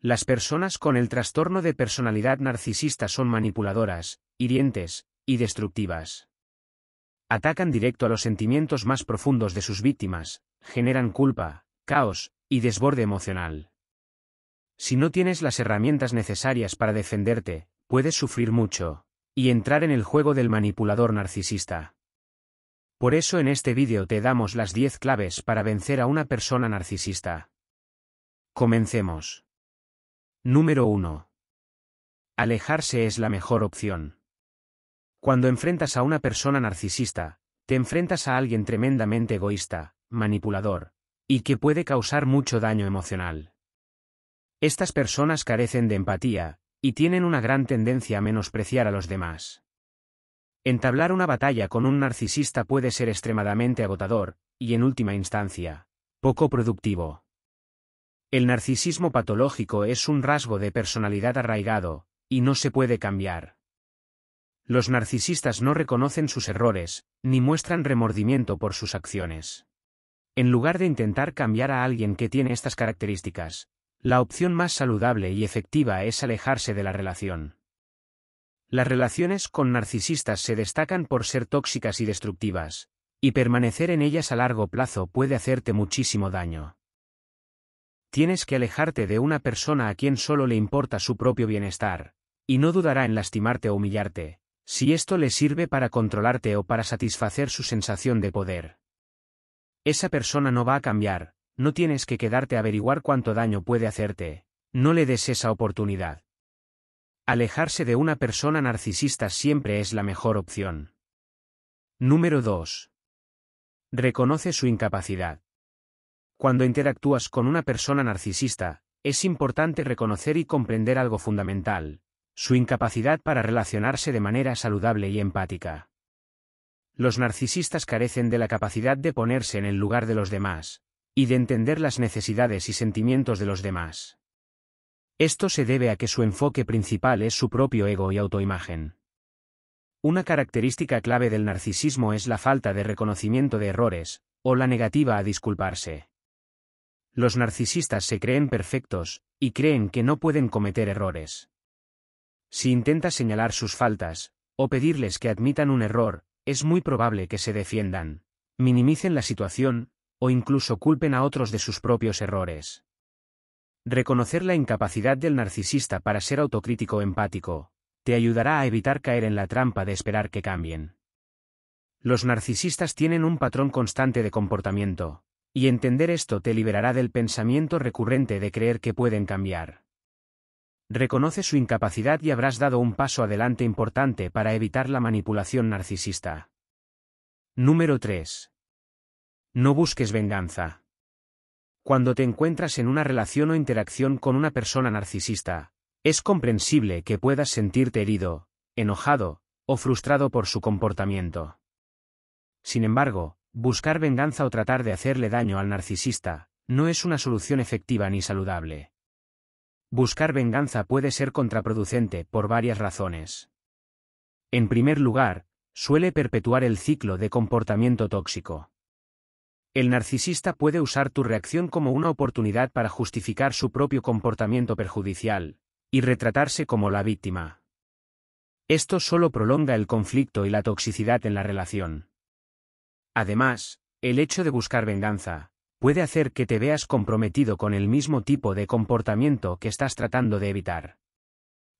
Las personas con el trastorno de personalidad narcisista son manipuladoras, hirientes, y destructivas. Atacan directo a los sentimientos más profundos de sus víctimas, generan culpa, caos, y desborde emocional. Si no tienes las herramientas necesarias para defenderte, puedes sufrir mucho, y entrar en el juego del manipulador narcisista. Por eso en este vídeo te damos las 10 claves para vencer a una persona narcisista. Comencemos. Número 1. Alejarse es la mejor opción. Cuando enfrentas a una persona narcisista, te enfrentas a alguien tremendamente egoísta, manipulador, y que puede causar mucho daño emocional. Estas personas carecen de empatía, y tienen una gran tendencia a menospreciar a los demás. Entablar una batalla con un narcisista puede ser extremadamente agotador, y en última instancia, poco productivo. El narcisismo patológico es un rasgo de personalidad arraigado, y no se puede cambiar. Los narcisistas no reconocen sus errores, ni muestran remordimiento por sus acciones. En lugar de intentar cambiar a alguien que tiene estas características, la opción más saludable y efectiva es alejarse de la relación. Las relaciones con narcisistas se destacan por ser tóxicas y destructivas, y permanecer en ellas a largo plazo puede hacerte muchísimo daño. Tienes que alejarte de una persona a quien solo le importa su propio bienestar, y no dudará en lastimarte o humillarte, si esto le sirve para controlarte o para satisfacer su sensación de poder. Esa persona no va a cambiar, no tienes que quedarte a averiguar cuánto daño puede hacerte, no le des esa oportunidad. Alejarse de una persona narcisista siempre es la mejor opción. Número 2. Reconoce su incapacidad. Cuando interactúas con una persona narcisista, es importante reconocer y comprender algo fundamental, su incapacidad para relacionarse de manera saludable y empática. Los narcisistas carecen de la capacidad de ponerse en el lugar de los demás, y de entender las necesidades y sentimientos de los demás. Esto se debe a que su enfoque principal es su propio ego y autoimagen. Una característica clave del narcisismo es la falta de reconocimiento de errores, o la negativa a disculparse los narcisistas se creen perfectos, y creen que no pueden cometer errores. Si intentas señalar sus faltas, o pedirles que admitan un error, es muy probable que se defiendan, minimicen la situación, o incluso culpen a otros de sus propios errores. Reconocer la incapacidad del narcisista para ser autocrítico empático, te ayudará a evitar caer en la trampa de esperar que cambien. Los narcisistas tienen un patrón constante de comportamiento, y entender esto te liberará del pensamiento recurrente de creer que pueden cambiar. Reconoce su incapacidad y habrás dado un paso adelante importante para evitar la manipulación narcisista. Número 3. No busques venganza. Cuando te encuentras en una relación o interacción con una persona narcisista, es comprensible que puedas sentirte herido, enojado o frustrado por su comportamiento. Sin embargo, Buscar venganza o tratar de hacerle daño al narcisista no es una solución efectiva ni saludable. Buscar venganza puede ser contraproducente por varias razones. En primer lugar, suele perpetuar el ciclo de comportamiento tóxico. El narcisista puede usar tu reacción como una oportunidad para justificar su propio comportamiento perjudicial, y retratarse como la víctima. Esto solo prolonga el conflicto y la toxicidad en la relación. Además, el hecho de buscar venganza puede hacer que te veas comprometido con el mismo tipo de comportamiento que estás tratando de evitar.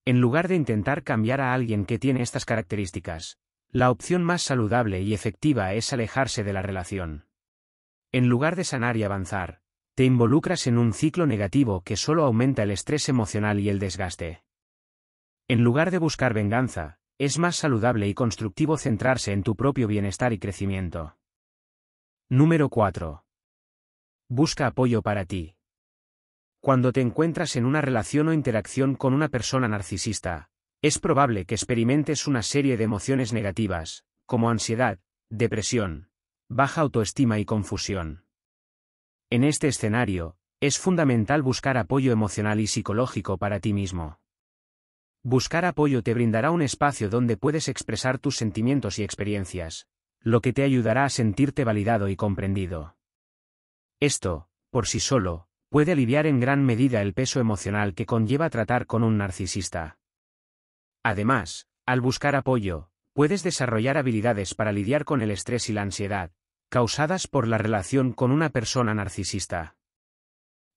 En lugar de intentar cambiar a alguien que tiene estas características, la opción más saludable y efectiva es alejarse de la relación. En lugar de sanar y avanzar, te involucras en un ciclo negativo que solo aumenta el estrés emocional y el desgaste. En lugar de buscar venganza, es más saludable y constructivo centrarse en tu propio bienestar y crecimiento. Número 4. Busca apoyo para ti. Cuando te encuentras en una relación o interacción con una persona narcisista, es probable que experimentes una serie de emociones negativas, como ansiedad, depresión, baja autoestima y confusión. En este escenario, es fundamental buscar apoyo emocional y psicológico para ti mismo. Buscar apoyo te brindará un espacio donde puedes expresar tus sentimientos y experiencias, lo que te ayudará a sentirte validado y comprendido. Esto, por sí solo, puede aliviar en gran medida el peso emocional que conlleva tratar con un narcisista. Además, al buscar apoyo, puedes desarrollar habilidades para lidiar con el estrés y la ansiedad, causadas por la relación con una persona narcisista.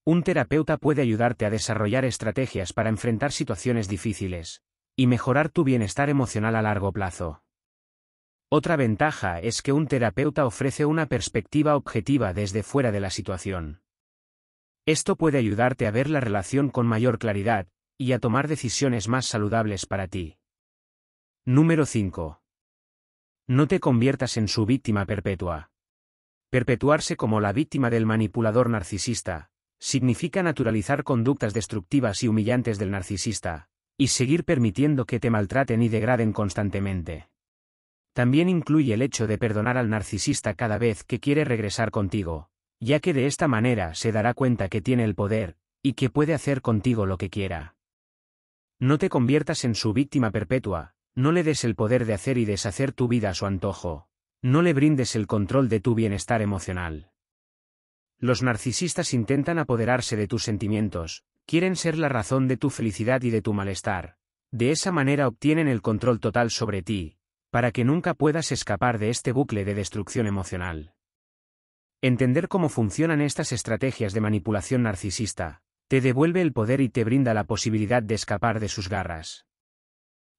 Un terapeuta puede ayudarte a desarrollar estrategias para enfrentar situaciones difíciles, y mejorar tu bienestar emocional a largo plazo. Otra ventaja es que un terapeuta ofrece una perspectiva objetiva desde fuera de la situación. Esto puede ayudarte a ver la relación con mayor claridad y a tomar decisiones más saludables para ti. Número 5. No te conviertas en su víctima perpetua. Perpetuarse como la víctima del manipulador narcisista significa naturalizar conductas destructivas y humillantes del narcisista, y seguir permitiendo que te maltraten y degraden constantemente. También incluye el hecho de perdonar al narcisista cada vez que quiere regresar contigo, ya que de esta manera se dará cuenta que tiene el poder, y que puede hacer contigo lo que quiera. No te conviertas en su víctima perpetua, no le des el poder de hacer y deshacer tu vida a su antojo, no le brindes el control de tu bienestar emocional. Los narcisistas intentan apoderarse de tus sentimientos, quieren ser la razón de tu felicidad y de tu malestar. De esa manera obtienen el control total sobre ti, para que nunca puedas escapar de este bucle de destrucción emocional. Entender cómo funcionan estas estrategias de manipulación narcisista, te devuelve el poder y te brinda la posibilidad de escapar de sus garras.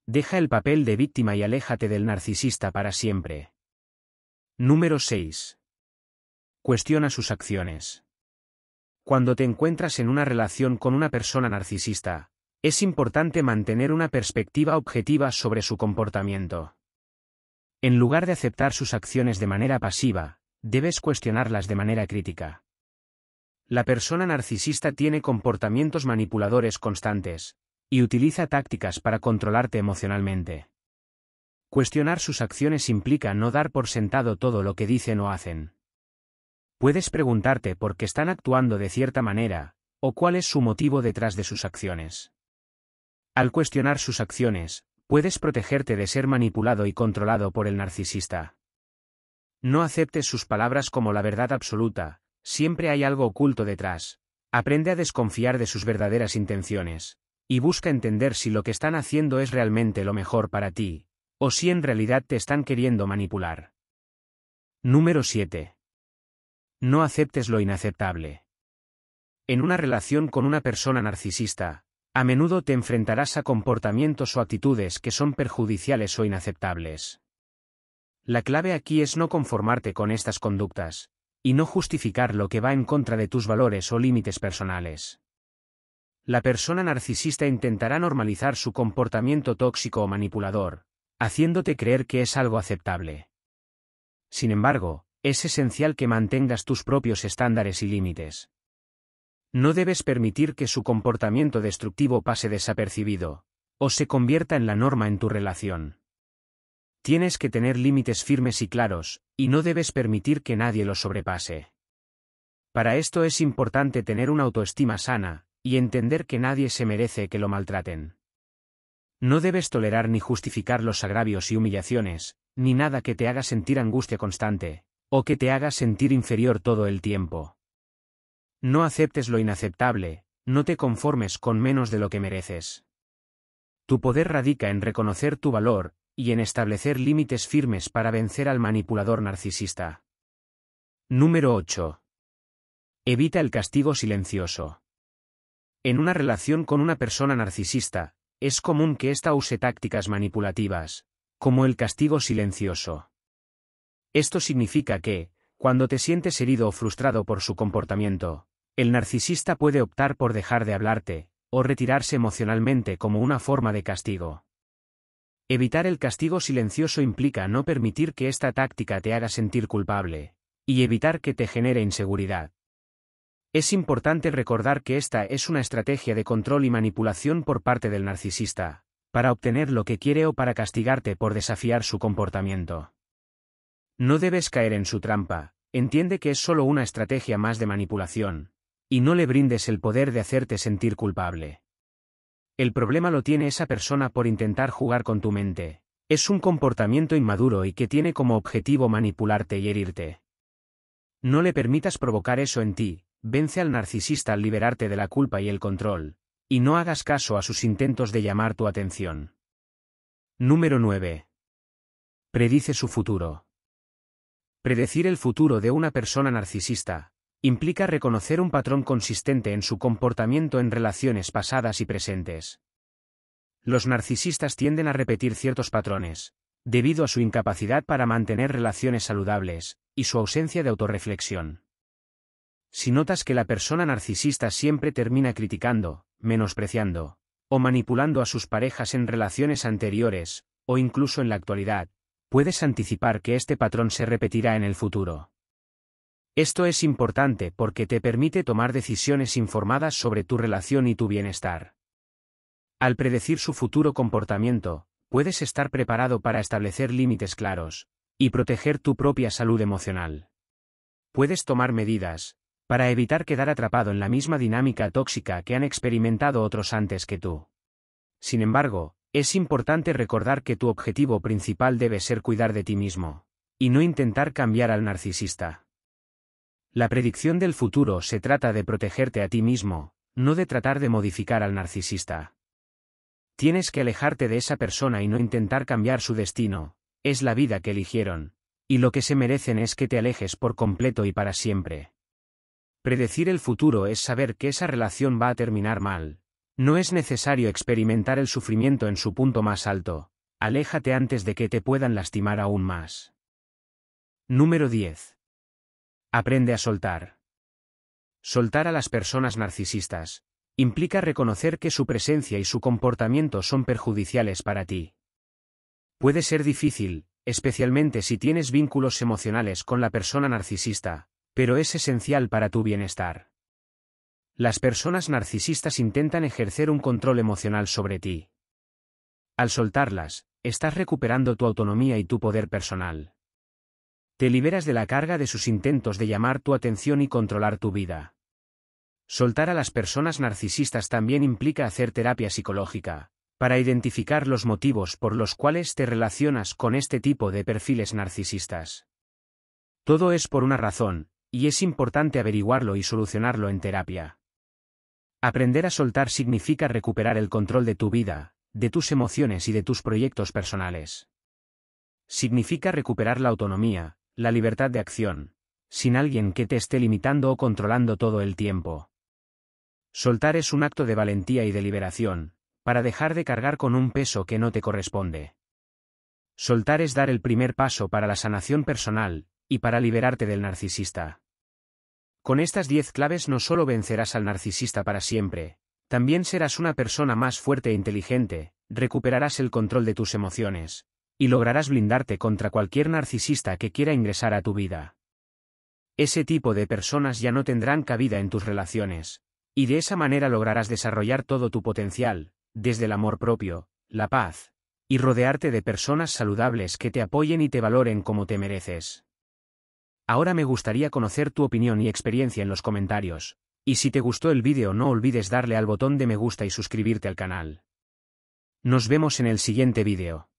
Deja el papel de víctima y aléjate del narcisista para siempre. Número 6. Cuestiona sus acciones. Cuando te encuentras en una relación con una persona narcisista, es importante mantener una perspectiva objetiva sobre su comportamiento. En lugar de aceptar sus acciones de manera pasiva, debes cuestionarlas de manera crítica. La persona narcisista tiene comportamientos manipuladores constantes, y utiliza tácticas para controlarte emocionalmente. Cuestionar sus acciones implica no dar por sentado todo lo que dicen o hacen. Puedes preguntarte por qué están actuando de cierta manera, o cuál es su motivo detrás de sus acciones. Al cuestionar sus acciones, puedes protegerte de ser manipulado y controlado por el narcisista. No aceptes sus palabras como la verdad absoluta, siempre hay algo oculto detrás. Aprende a desconfiar de sus verdaderas intenciones, y busca entender si lo que están haciendo es realmente lo mejor para ti, o si en realidad te están queriendo manipular. Número 7. No aceptes lo inaceptable. En una relación con una persona narcisista, a menudo te enfrentarás a comportamientos o actitudes que son perjudiciales o inaceptables. La clave aquí es no conformarte con estas conductas, y no justificar lo que va en contra de tus valores o límites personales. La persona narcisista intentará normalizar su comportamiento tóxico o manipulador, haciéndote creer que es algo aceptable. Sin embargo, es esencial que mantengas tus propios estándares y límites. No debes permitir que su comportamiento destructivo pase desapercibido, o se convierta en la norma en tu relación. Tienes que tener límites firmes y claros, y no debes permitir que nadie los sobrepase. Para esto es importante tener una autoestima sana, y entender que nadie se merece que lo maltraten. No debes tolerar ni justificar los agravios y humillaciones, ni nada que te haga sentir angustia constante, o que te haga sentir inferior todo el tiempo. No aceptes lo inaceptable, no te conformes con menos de lo que mereces. Tu poder radica en reconocer tu valor, y en establecer límites firmes para vencer al manipulador narcisista. Número 8. Evita el castigo silencioso. En una relación con una persona narcisista, es común que ésta use tácticas manipulativas, como el castigo silencioso. Esto significa que, cuando te sientes herido o frustrado por su comportamiento, el narcisista puede optar por dejar de hablarte, o retirarse emocionalmente como una forma de castigo. Evitar el castigo silencioso implica no permitir que esta táctica te haga sentir culpable, y evitar que te genere inseguridad. Es importante recordar que esta es una estrategia de control y manipulación por parte del narcisista, para obtener lo que quiere o para castigarte por desafiar su comportamiento. No debes caer en su trampa, entiende que es solo una estrategia más de manipulación, y no le brindes el poder de hacerte sentir culpable. El problema lo tiene esa persona por intentar jugar con tu mente. Es un comportamiento inmaduro y que tiene como objetivo manipularte y herirte. No le permitas provocar eso en ti, vence al narcisista al liberarte de la culpa y el control, y no hagas caso a sus intentos de llamar tu atención. Número 9. Predice su futuro. Predecir el futuro de una persona narcisista, implica reconocer un patrón consistente en su comportamiento en relaciones pasadas y presentes. Los narcisistas tienden a repetir ciertos patrones, debido a su incapacidad para mantener relaciones saludables, y su ausencia de autorreflexión. Si notas que la persona narcisista siempre termina criticando, menospreciando, o manipulando a sus parejas en relaciones anteriores, o incluso en la actualidad, puedes anticipar que este patrón se repetirá en el futuro. Esto es importante porque te permite tomar decisiones informadas sobre tu relación y tu bienestar. Al predecir su futuro comportamiento, puedes estar preparado para establecer límites claros, y proteger tu propia salud emocional. Puedes tomar medidas, para evitar quedar atrapado en la misma dinámica tóxica que han experimentado otros antes que tú. Sin embargo, es importante recordar que tu objetivo principal debe ser cuidar de ti mismo, y no intentar cambiar al narcisista. La predicción del futuro se trata de protegerte a ti mismo, no de tratar de modificar al narcisista. Tienes que alejarte de esa persona y no intentar cambiar su destino, es la vida que eligieron, y lo que se merecen es que te alejes por completo y para siempre. Predecir el futuro es saber que esa relación va a terminar mal. No es necesario experimentar el sufrimiento en su punto más alto, aléjate antes de que te puedan lastimar aún más. Número 10. Aprende a soltar. Soltar a las personas narcisistas implica reconocer que su presencia y su comportamiento son perjudiciales para ti. Puede ser difícil, especialmente si tienes vínculos emocionales con la persona narcisista, pero es esencial para tu bienestar. Las personas narcisistas intentan ejercer un control emocional sobre ti. Al soltarlas, estás recuperando tu autonomía y tu poder personal. Te liberas de la carga de sus intentos de llamar tu atención y controlar tu vida. Soltar a las personas narcisistas también implica hacer terapia psicológica, para identificar los motivos por los cuales te relacionas con este tipo de perfiles narcisistas. Todo es por una razón, y es importante averiguarlo y solucionarlo en terapia. Aprender a soltar significa recuperar el control de tu vida, de tus emociones y de tus proyectos personales. Significa recuperar la autonomía, la libertad de acción, sin alguien que te esté limitando o controlando todo el tiempo. Soltar es un acto de valentía y de liberación, para dejar de cargar con un peso que no te corresponde. Soltar es dar el primer paso para la sanación personal, y para liberarte del narcisista. Con estas diez claves no solo vencerás al narcisista para siempre, también serás una persona más fuerte e inteligente, recuperarás el control de tus emociones, y lograrás blindarte contra cualquier narcisista que quiera ingresar a tu vida. Ese tipo de personas ya no tendrán cabida en tus relaciones, y de esa manera lograrás desarrollar todo tu potencial, desde el amor propio, la paz, y rodearte de personas saludables que te apoyen y te valoren como te mereces. Ahora me gustaría conocer tu opinión y experiencia en los comentarios, y si te gustó el vídeo no olvides darle al botón de me gusta y suscribirte al canal. Nos vemos en el siguiente vídeo.